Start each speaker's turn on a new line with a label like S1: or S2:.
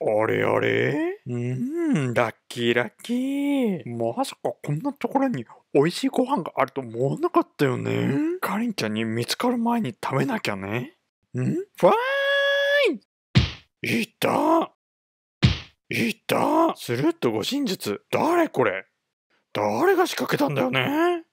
S1: あれあれうん、ラッキーラッキ
S2: ー。まさかこんなところに美味しいご飯があると思わなかった
S3: よね。かりんちゃんに見つかる前に食べなきゃね。んファイいたいたスルッと護身術。
S4: 誰これ誰が仕掛けたんだよね